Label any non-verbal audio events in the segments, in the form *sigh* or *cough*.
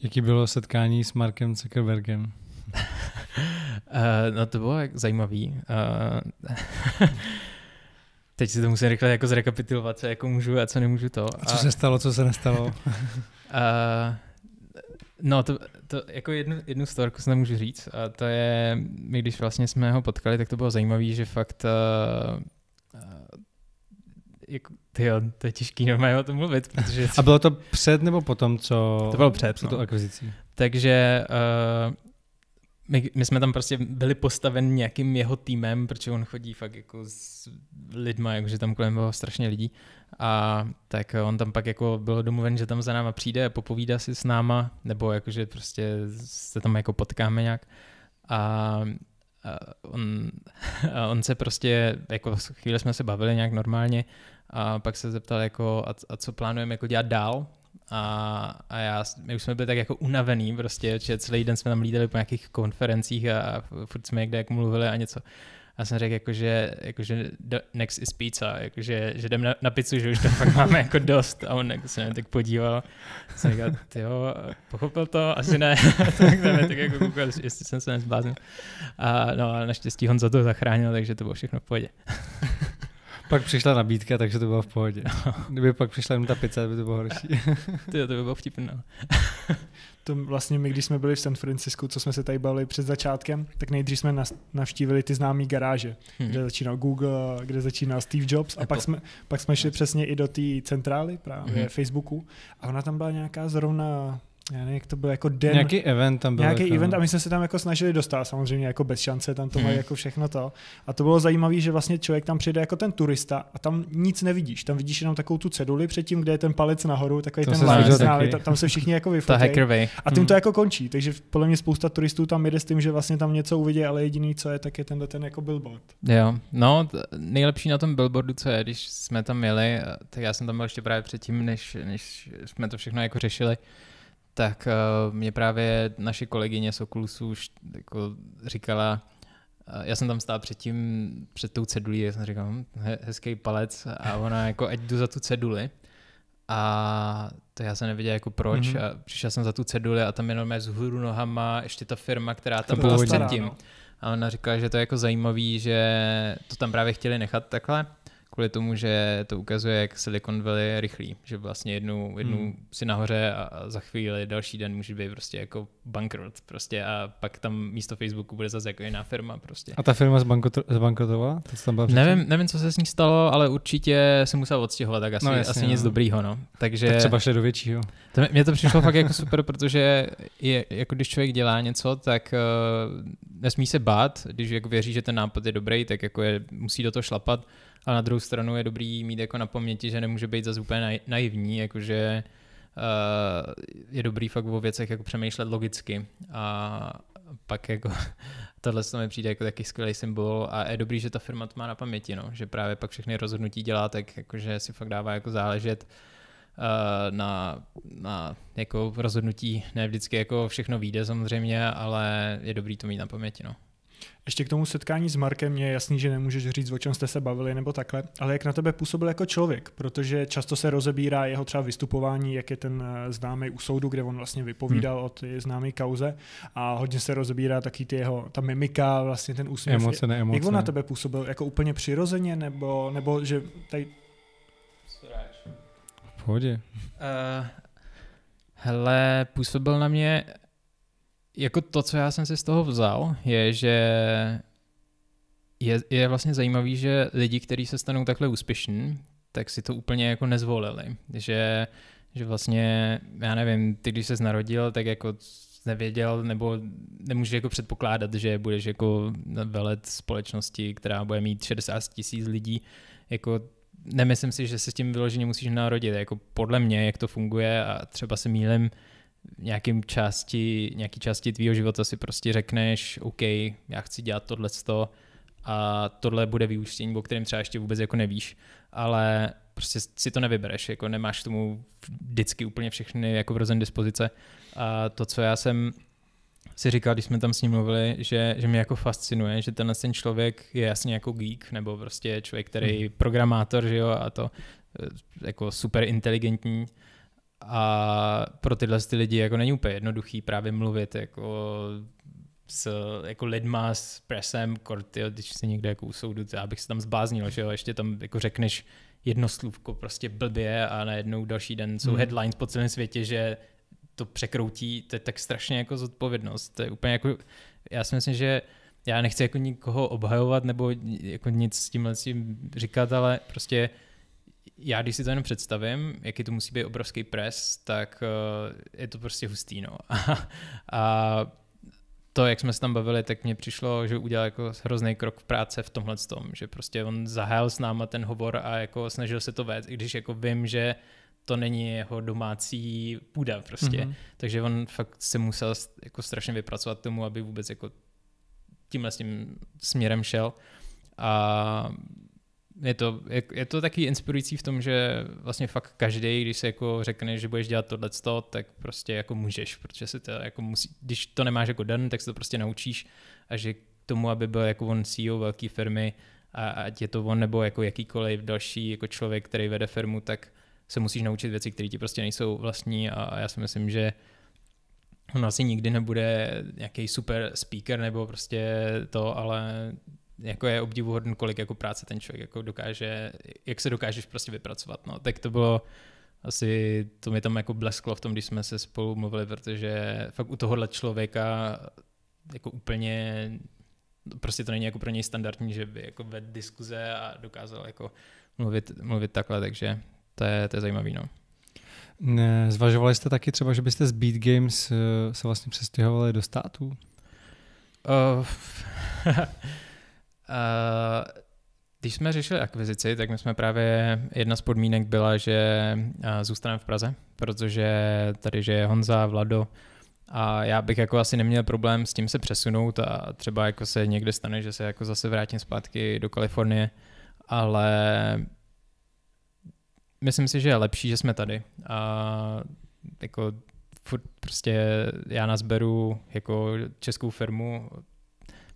Jaký bylo setkání s Markem Zuckerbergem? *laughs* Eh, no to bylo zajímavý. Eh, *laughs* teď si to musím rychle jako zrekapitulovat, co jako můžu a co nemůžu to. A co se stalo, co se nestalo? uh, *laughs* no to, to jako jednu, jednu storku se nemůžu říct. A to je, my když vlastně jsme ho potkali, tak to bylo zajímavé, že fakt uh, jako, jo, to je těžký normálně o tom mluvit. Protože... A bylo to před nebo potom, co... To bylo před, no. to akvizicí. Takže uh, my, my, jsme tam prostě byli postaven nějakým jeho týmem, protože on chodí fakt jako s lidma, jakože tam kolem bylo strašně lidí. A tak on tam pak jako byl domluven, že tam za náma přijde a popovídá si s náma, nebo jakože prostě se tam jako potkáme nějak. A Eh, on, *laughs* on se prostě, jako chvíli jsme se bavili nějak normálně a pak se zeptal jako, a, a co plánujeme jako dělat dál, a, a já, my už jsme byli tak jako unavený prostě, že celý den jsme tam lídali po nějakých konferencích a furt jsme někde jak mluvili a něco. A jsem řekl, jako, že jako, next is pizza, jako, že jdem na, na pizzu, že už to fakt máme jako dost. A on jako se mě tak podíval. Jsem říkal, jo, pochopil to? Asi ne. *laughs* tak jsem tak jako koukal, jestli jsem se nezbláznil. A no a naštěstí Honza to zachránil, takže to bylo všechno v pohodě. Pak přišla nabídka, takže to bylo v pohodě. *laughs* Kdyby pak přišla jenom ta pizza, by to bylo horší. *laughs* Ty, to by bylo vtipné. No. to vlastně my, když jsme byli v San Francisku, co jsme se tady bavili před začátkem, tak nejdřív jsme navštívili ty známé garáže, hmm. kde začínal Google, kde začínal Steve Jobs Apple. a pak jsme, pak jsme šli přesně i do té centrály právě hmm. Facebooku a ona tam byla nějaká zrovna já nevím, jak to byl jako den. Nějaký event tam byl. Nějaký jako, event a my jsme se tam jako snažili dostat, samozřejmě jako bez šance, tam to mají hmm. jako všechno to. A to bylo zajímavé, že vlastně člověk tam přijde jako ten turista a tam nic nevidíš. Tam vidíš jenom takovou tu ceduli předtím, kde je ten palec nahoru, takový to ten lánec, no, tam se všichni jako *laughs* vyfotí. A tím hmm. to jako končí, takže podle mě spousta turistů tam jede s tím, že vlastně tam něco uvidí, ale jediný, co je, tak je tenhle ten jako billboard. Jo, no nejlepší na tom billboardu, co je, když jsme tam jeli, eh, tak já jsem tam byl ještě právě předtím, než, než jsme to všechno jako řešili, tak uh, mě právě naše kolegyně z Oculusu už jako říkala, eh, já jsem tam stál před tím, před tou cedulí, já jsem říkal, hm, hezký palec a ona jako, ať jdu za tu ceduli. A to já jsem nevěděl jako proč mm-hmm. a přišel jsem za tu ceduli a tam jenom je z hůru nohama ještě ta firma, která tam byla předtím. A ona říkala, že to je jako zajímavý, že to tam právě chtěli nechat takhle kvůli tomu, že to ukazuje, jak Silicon Valley je rychlý, že vlastně jednu, jednu hmm. si nahoře a, za chvíli další den může být prostě jako bankrot prostě a pak tam místo Facebooku bude zase jako jiná firma prostě. A ta firma zbankrotovala? To tam byla nevím, nevím, co se s ní stalo, ale určitě se musel odstěhovat, tak asi, no, jasně, asi no. nic dobrýho, no. Takže... Tak třeba šli do většího. To, mě to přišlo fakt jako super, protože je, jako když člověk dělá něco, tak uh, nesmí se bát, když jako věří, že ten nápad je dobrý, tak jako je, musí do toho šlapat a na druhou stranu je dobrý mít jako na paměti, že nemůže být zase úplně naivní, jakože uh, je dobrý fakt o věcech jako přemýšlet logicky a pak jako *laughs* tohle se mi přijde jako taky skvělý symbol a je dobrý, že ta firma to má na paměti, no, že právě pak všechny rozhodnutí dělá tak, jakože si fakt dává jako záležet eh, na, na jako rozhodnutí. Ne vždycky jako všechno vyjde samozřejmě, ale je dobrý to mít na paměti. No. Ještě k tomu setkání s Markem mě je jasný, že nemůžeš říct, o čem jste se bavili nebo takhle, ale jak na tebe působil jako člověk, protože často se rozebírá jeho třeba vystupování, jak je ten eh, známý u soudu, kde on vlastně vypovídal hmm. o té známé kauze a hodně se rozebírá taky ty jeho, ta mimika, vlastně ten úsměv. Emoce, ne, emoce. Jak on na tebe působil? Jako úplně přirozeně nebo, nebo že tady... V pohodě. Uh, hele, působil na mě jako to, co já jsem si z toho vzal, je, že je, je vlastně zajímavý, že lidi, kteří se stanou takhle úspěšní, tak si to úplně jako nezvolili. Že, že vlastně, já nevím, ty když se narodil, tak jako nevěděl, nebo nemůžeš jako předpokládat, že budeš jako velet společnosti, která bude mít 60 tisíc lidí, jako nemyslím si, že se s tím vyloženě musíš narodit, jako podle mě, jak to funguje a třeba se mílim, nějakým části, nějaký části tvýho života si prostě řekneš, OK, já chci dělat tohle a tohle bude vyústění, o kterém třeba ještě vůbec jako nevíš, ale prostě si to nevybereš, jako nemáš k tomu vždycky úplně všechny jako vrozen dispozice. A to, co já jsem si říkal, když jsme tam s ním mluvili, že, že mě jako fascinuje, že tenhle ten člověk je jasně jako geek, nebo prostě člověk, který je mhm. programátor, že jo, a to e, jako super inteligentní, a pro tyhle ty lidi jako není úplně jednoduchý právě mluvit jako s jako lidma, s presem, korty, když se někde jako u soudu, já bych se tam zbáznil, že jo, ještě tam jako řekneš jedno slůvko prostě blbě a najednou další den jsou hmm. headlines po celém světě, že to překroutí, to je tak strašně jako zodpovědnost, to je úplně jako, já si myslím, že já nechci jako nikoho obhajovat nebo jako nic s tímhle tím říkat, ale prostě uh, já když si to jenom představím, jaký to musí být obrovský pres, tak uh, je to prostě hustý, no. *laughs* a, to, jak jsme se tam bavili, tak mně přišlo, že udělal jako hrozný krok v práce v tomhle tom, že prostě on zahájil s náma ten hovor a jako snažil se to vést, i když jako vím, že to není jeho domácí půda prostě. Mm-hmm. Takže on fakt se musel jako strašně vypracovat tomu, aby vůbec jako tímhle s tím směrem šel. A je to, je, je to taky inspirující v tom, že vlastně fakt každý, když se jako řekne, že budeš dělat tohle, tak prostě jako můžeš, protože se to jako musí, když to nemáš jako den, tak se to prostě naučíš a že k tomu, aby byl jako on CEO velké firmy, a ať je to on nebo jako jakýkoliv další jako člověk, který vede firmu, tak se musíš naučit věci, které ti prostě nejsou vlastní a já si myslím, že on asi nikdy nebude nějaký super speaker nebo prostě to, ale jako je obdivuhodný, kolik jako práce ten člověk jako dokáže, jak se dokážeš prostě vypracovat. No. Tak to bylo asi, to mi tam jako blesklo v tom, když jsme se spolu mluvili, protože fakt u tohohle člověka jako úplně prostě to není jako pro něj standardní, že by jako vedl diskuze a dokázal jako mluvit, mluvit takhle, takže to je, to je zajímavý. No. Ne, zvažovali jste taky třeba, že byste z Beat Games eh, se vlastně přestěhovali do států? Uh, *laughs* Eh, když jsme řešili akvizici, tak my jsme právě, jedna z podmínek byla, že eh, zůstaneme v Praze, protože tady, že je Honza, Vlado, a já bych jako asi neměl problém s tím se přesunout a třeba jako se někde stane, že se jako zase vrátím zpátky do Kalifornie, ale myslím si, že je lepší, že jsme tady a jako furt prostě já nás beru jako českou firmu,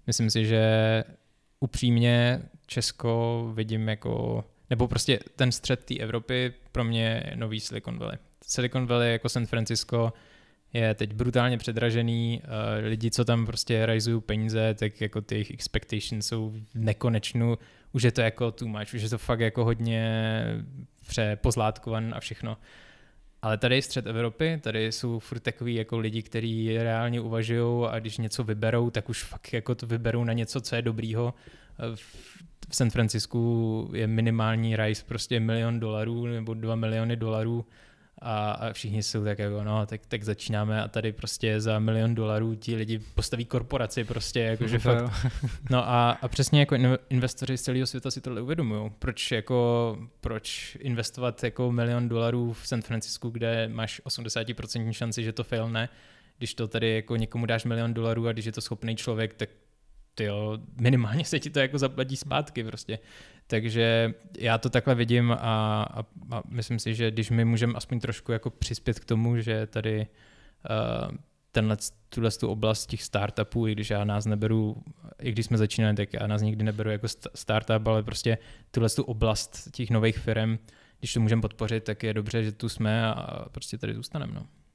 myslím si, že upřímně Česko vidím jako, nebo prostě ten střed té Evropy pro mě je nový Silicon Valley. Silicon Valley jako San Francisco je teď brutálně předražený, eh, lidi, co tam prostě realizují peníze, tak jako ty jejich expectations jsou nekonečnou už je to jako too much, už je to fakt jako hodně přepozlátkovan a všechno. Ale tady je střed Evropy, tady jsou furt takový jako lidi, kteří reálně uvažují a když něco vyberou, tak už fakt jako to vyberou na něco, co je dobrýho. V San Francisku je minimální rice prostě milion dolarů nebo dva miliony dolarů a, všichni jsou tak jako, no, tak, tak začínáme a tady prostě za milion dolarů ti lidi postaví korporaci prostě, jakože *laughs* fakt. *laughs* No a, a přesně jako investoři z celého světa si tohle uvědomují. Proč jako, proč investovat jako milion dolarů v San Francisku, kde máš 80% šanci, že to failne, když to tady jako někomu dáš milion dolarů a když je to schopný člověk, tak jo, minimálně se ti to jako zaplatí zpátky prostě. Takže já to takhle vidím a, a, a myslím si, že když my můžeme aspoň trošku jako přispět k tomu, že tady uh, tuhle tu oblast těch startupů, i když já nás neberu, i když jsme začínali, tak já nás nikdy neberu jako startup, ale prostě tuhle tu oblast těch nových firm, když to můžeme podpořit, tak je dobře, že tu jsme a prostě tady zůstaneme. No.